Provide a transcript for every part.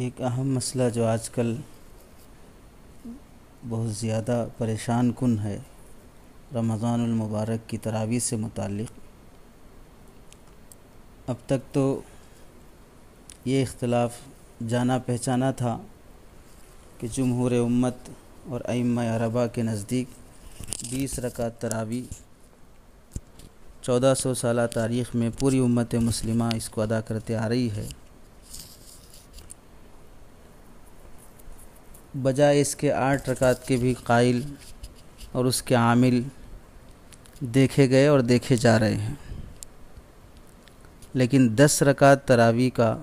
एक अहम मसला जो आजकल बहुत ज़्यादा परेशान कन है मुबारक की तरावी से मुतल अब तक तो ये इख्तलाफ जाना पहचाना था कि जमहूर उम्मत और अम अरबा के नज़दीक बीस रकात तरावी चौदह सौ साल तारीख़ में पूरी उम्मत मुसलिमा इसको अदा करते आ रही है बजाय इसके आठ रकात के भी कायल और उसके आमिल देखे गए और देखे जा रहे हैं लेकिन दस रकात तरावी का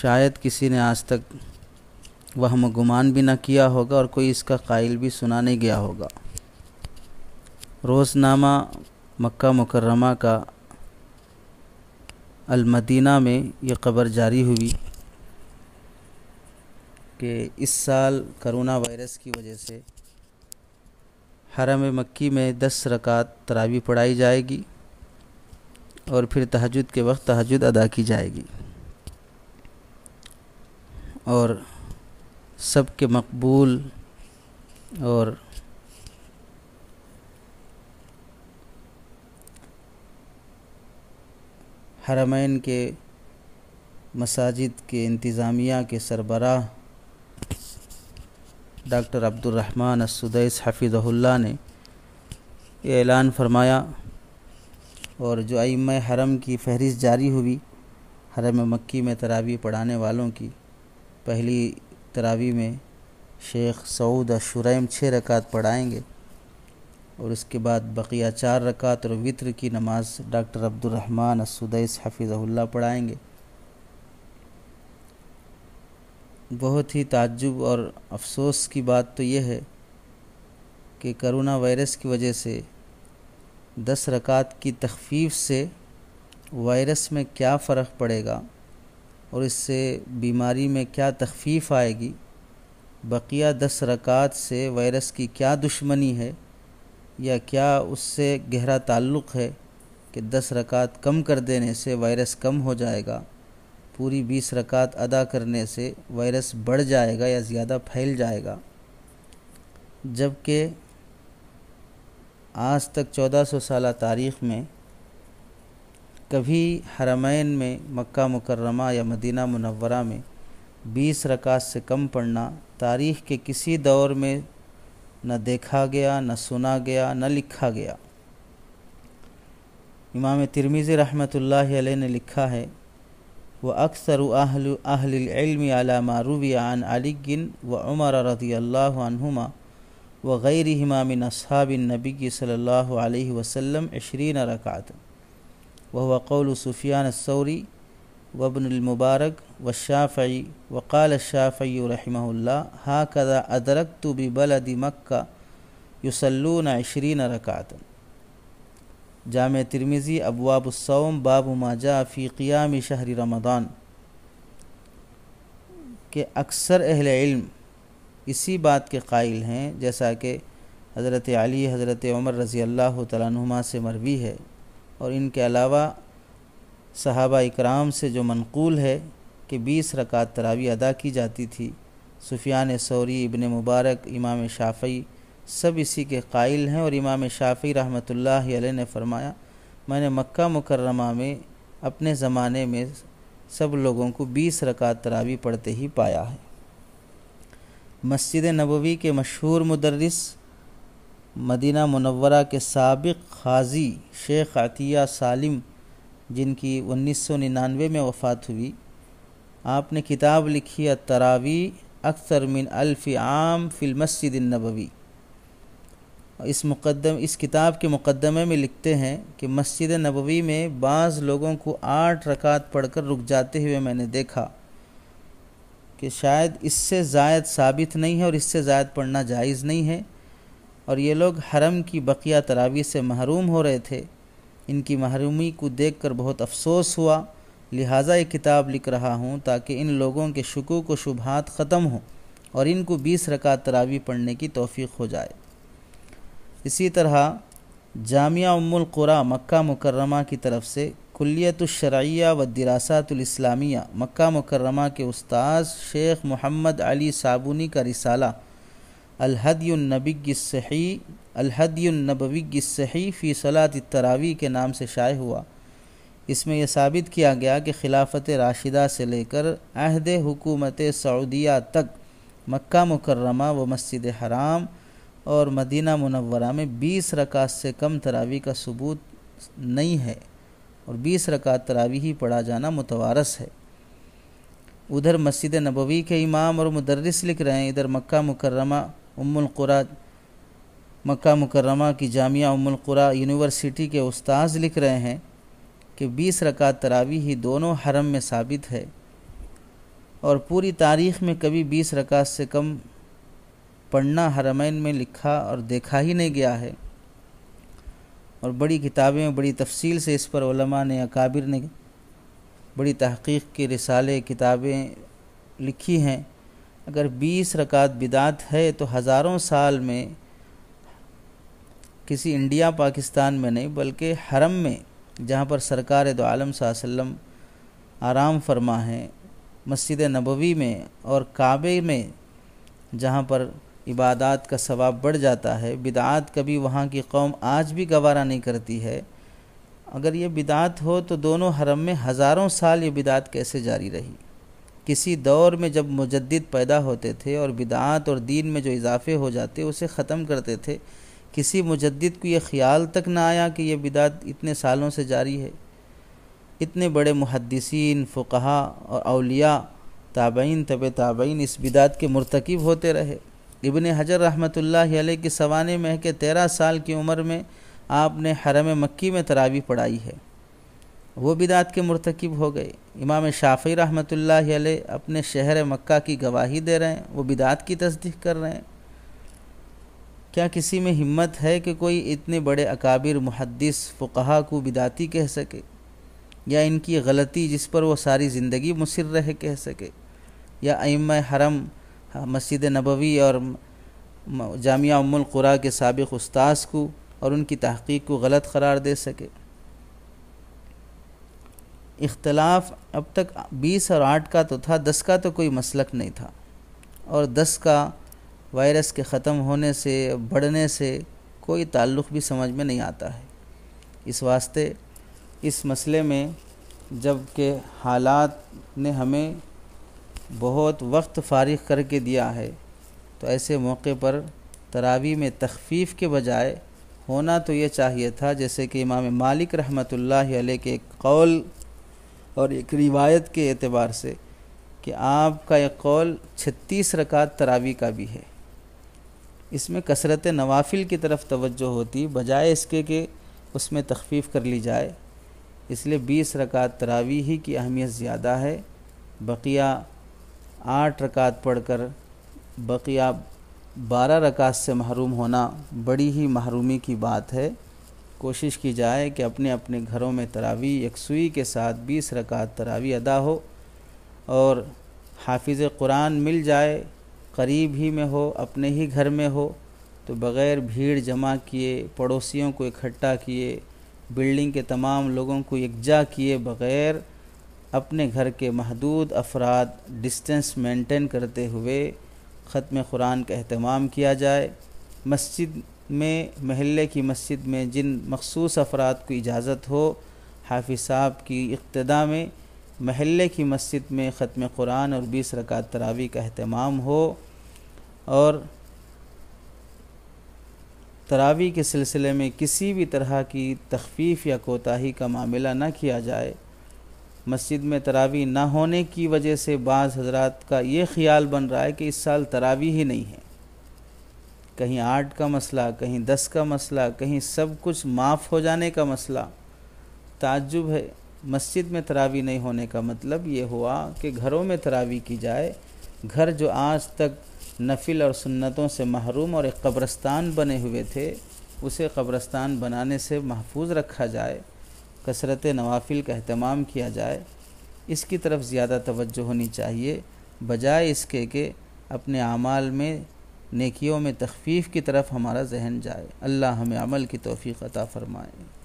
शायद किसी ने आज तक वह गुमान भी ना किया होगा और कोई इसका कायल भी सुना नहीं गया होगा रोज़नामा मक्का मुकर्रमा का अलमदीना में ये खबर जारी हुई कि इस साल करोना वायरस की वजह से हरम मक्की में दस रकात तरावी पढ़ाई जाएगी और फिर तहजद के वक्त तहजद अदा की जाएगी और सब के मकबूल और हरमैन के मसाजिद के इंतज़ामिया के सरबराह डॉक्टर अब्दुलरहमान असुदैस हफीज़ुल्ला ने यह ऐलान फरमाया और जो आइम हरम की फहरिस्त जारी हुई हरम मक्की में तरावी पढ़ाने वालों की पहली तरावी में शेख सऊद शुरैम छः रकात पढ़ाएंगे और इसके बाद बकिया चार रकात और वित्र की नमाज़ डॉक्टर अब्दुलरहमान असुदैस हफीज़ुल्ला पढ़ाएंगे बहुत ही ताज्जुब और अफसोस की बात तो यह है कि करोना वायरस की वजह से दस रकात की तखफीफ से वायरस में क्या फ़र्क पड़ेगा और इससे बीमारी में क्या तखफीफ आएगी बकिया दस रकात से वायरस की क्या दुश्मनी है या क्या उससे गहरा ताल्लुक़ है कि दस रकात कम कर देने से वायरस कम हो जाएगा पूरी बीस रकात अदा करने से वायरस बढ़ जाएगा या ज़्यादा फैल जाएगा जबकि आज तक 1400 साल तारीख़ में कभी हरमैन में मक्का मुकर्रमा या मदीना मुनवरा में 20 रकात से कम पढ़ना तारीख़ के किसी दौर में न देखा गया न सुना गया न लिखा गया इमाम तिरमीज़ी रहमतुल्लाह अलैह ने लिखा है وأكثر أهل, أهل العلم على ما روي عن علي وعمر رضي الله عنهما وغيرهما من أصحاب النبي صلى الله عليه وسلم عشرين ركعة وهو قول سفيان الثوري وابن المبارك والشافعي وقال الشافعي رحمه الله هكذا أدركت ببلد مكة يصلون عشرين ركعة जाम तिरमिज़ी अबवाबसोम बाब माजा फ़ीक़िया में शहर रमदान के अक्सर अहल इल्म इसी बात के कायल हैं जैसा कि हज़रत अली हज़रत उमर रज़ी अल्लाह तुमा से मरवी है और इनके अलावा सहाबा इकराम से जो मनकूल है कि बीस रकात तरावी अदा की जाती थी सुफियान सौरी इबन मुबारक इमाम शाफ़ी सब इसी के कायल हैं और इमाम शाफ़ी रहमत ने फरमाया मैंने मक्का मुकर्रमा में अपने ज़माने में सब लोगों को 20 रकात तरावी पढ़ते ही पाया है मस्जिद नबवी के मशहूर मदरस मदीना मनवरा के सबक खाजी शेख अतिया सालिम जिनकी निन्यानवे में वफ़ात हुई आपने किताब लिखी है तरावी अक्सर मिन अल्फ़ आम फ़िल मस्जिद नबवी इस मुकदम इस किताब के मुकदमे में लिखते हैं कि मस्जिद नबवी में बाज़ लोगों को आठ रकात पढ़कर रुक जाते हुए मैंने देखा कि शायद इससे जायद साबित नहीं है और इससे जायद पढ़ना जायज़ नहीं है और ये लोग हरम की बकिया तरावी से महरूम हो रहे थे इनकी महरूमी को देखकर बहुत अफसोस हुआ लिहाजा ये किताब लिख रहा हूँ ताकि इन लोगों के शकूक व शुभात ख़त्म हों और इनको बीस रकात तरावी पढ़ने की तोफ़ी हो जाए इसी तरह जामिया उम्मकुरा मक्का मुकर्रमा की तरफ से शरिया व दिरासतलामिया मक्का मुकर्रमा के उस्ताद शेख मोहम्मद अली साबुनी का रिसाला अलहदीनबी सही फ़ी सलात तरावी के नाम से शाये हुआ इसमें यह साबित किया गया कि खिलाफत राशिदा से लेकर अहद हुकूमत सऊदिया तक मक्का मुकर्रमा व मस्जिद हराम और मदीना मुनवरा में बीस रकात से कम तरावी का सबूत नहीं है और बीस रकात तरावी ही पढ़ा जाना मुतवारस है उधर मस्जिद नबवी के इमाम और मदरस लिख रहे हैं इधर मक्का मुकर्रमा उम्मकुरा मक्का मुकर्रमा की जामिया उमुल यूनिवर्सिटी के उस्ताद लिख रहे हैं कि बीस रकात तरावी ही दोनों हरम में साबित है और पूरी तारीख़ में कभी बीस रकात से कम पढ़ना हरमैन में लिखा और देखा ही नहीं गया है और बड़ी किताबें बड़ी तफसील से इस पर ने अकाबिर ने बड़ी तहकीक के रिसाले किताबें लिखी हैं अगर 20 रकात बिदात है तो हज़ारों साल में किसी इंडिया पाकिस्तान में नहीं बल्कि हरम में जहाँ पर सरकार दो आलम वसम आराम फरमा है मस्जिद नबवी में और काबे में जहाँ पर इबादत का सवाब बढ़ जाता है बिदात कभी वहाँ की कौम आज भी गवारा नहीं करती है अगर ये बिदात हो तो दोनों हरम में हज़ारों साल ये बिदात कैसे जारी रही किसी दौर में जब मुजद पैदा होते थे और बिदात और दीन में जो इजाफे हो जाते उसे ख़त्म करते थे किसी मुजद को ये ख्याल तक ना आया कि यह बिदात इतने सालों से जारी है इतने बड़े मुहदसिन फ़ुकहा और अलिया ताबैन तब ताबीन इस बिदात के मरतकब होते रहे इबन हजर रहमतुल्लाह अलैह के सवाने में के तेरह साल की उम्र में आपने हरम मक्की में तरावी पढ़ाई है वो बिदात के मरतकब हो गए इमाम शाफ़ी रहमतुल्लाह अलैह अपने शहर मक्का की गवाही दे रहे हैं वो बिदात की तस्दीक कर रहे हैं क्या किसी में हिम्मत है कि कोई इतने बड़े अकाबिर मुहदस फ़ुकहा को बिदाती कह सके या इनकी गलती जिस पर वो सारी ज़िंदगी मुसर रहे कह सके या अम हरम हाँ, मस्जिद नबवी और जामिया कुरा के सबक उस्ताद को और उनकी तहकीक को गलत करार दे सके इख्तलाफ अब तक बीस और आठ का तो था दस का तो कोई मसलक नहीं था और दस का वायरस के ख़त्म होने से बढ़ने से कोई ताल्लुक़ भी समझ में नहीं आता है इस वास्ते इस मसले में जबकि हालात ने हमें बहुत वक्त फारिग करके दिया है तो ऐसे मौके पर तरावी में तखफीफ के बजाय होना तो ये चाहिए था जैसे कि इमाम मालिक रहमतुल्लाह अलैह के एक कौल और एक रिवायत के एतबार से कि आपका एक कौल छत्तीस रकात तरावी का भी है इसमें कसरत नवाफिल की तरफ तवज्जो होती बजाय इसके कि उसमें तखफीफ कर ली जाए इसलिए बीस रकात तरावी ही की अहमियत ज़्यादा है बकिया आठ रकात पढ़कर बकिया बारह रकात से महरूम होना बड़ी ही महरूमी की बात है कोशिश की जाए कि अपने अपने घरों में तरावी यकसुई के साथ बीस रकात तरावी अदा हो और हाफिज़ कुरान मिल जाए करीब ही में हो अपने ही घर में हो तो बग़ैर भीड़ जमा किए पड़ोसियों को इकट्ठा किए बिल्डिंग के तमाम लोगों को यकजा किए बग़ैर अपने घर के महदूद अफराद डिस्टेंस मेंटेन करते हुए ख़त्म कुरान का अहतमाम किया जाए मस्जिद में महल्ले की मस्जिद में जिन मखसूस अफराद को इजाज़त हो हाफि साहब की इक्तदा में महल्ले की मस्जिद में ख़त्म कुरान और बीस रकात तरावी का अहतमाम हो और तरावी के सिलसिले में किसी भी तरह की तखफीफ या कोताही का मामला न किया जाए मस्जिद में तरावी ना होने की वजह से बाज़ हजरात का ये ख्याल बन रहा है कि इस साल तरावी ही नहीं है कहीं आठ का मसला कहीं दस का मसला कहीं सब कुछ माफ़ हो जाने का मसला ताजुब है मस्जिद में तरावी नहीं होने का मतलब ये हुआ कि घरों में तरावी की जाए घर जो आज तक नफिल और सुन्नतों से महरूम और एक कब्रस्तान बने हुए थे उसे कब्रस्तान बनाने से महफूज रखा जाए कसरत नवाफिल का अहतमाम किया जाए इसकी तरफ ज़्यादा तवज्जो होनी चाहिए बजाय इसके कि अपने अमाल में नेकियों में तखफ़ीफ़ की तरफ हमारा जहन जाए अल्लाह हमें अमल की तोफ़ी अता फ़रमाए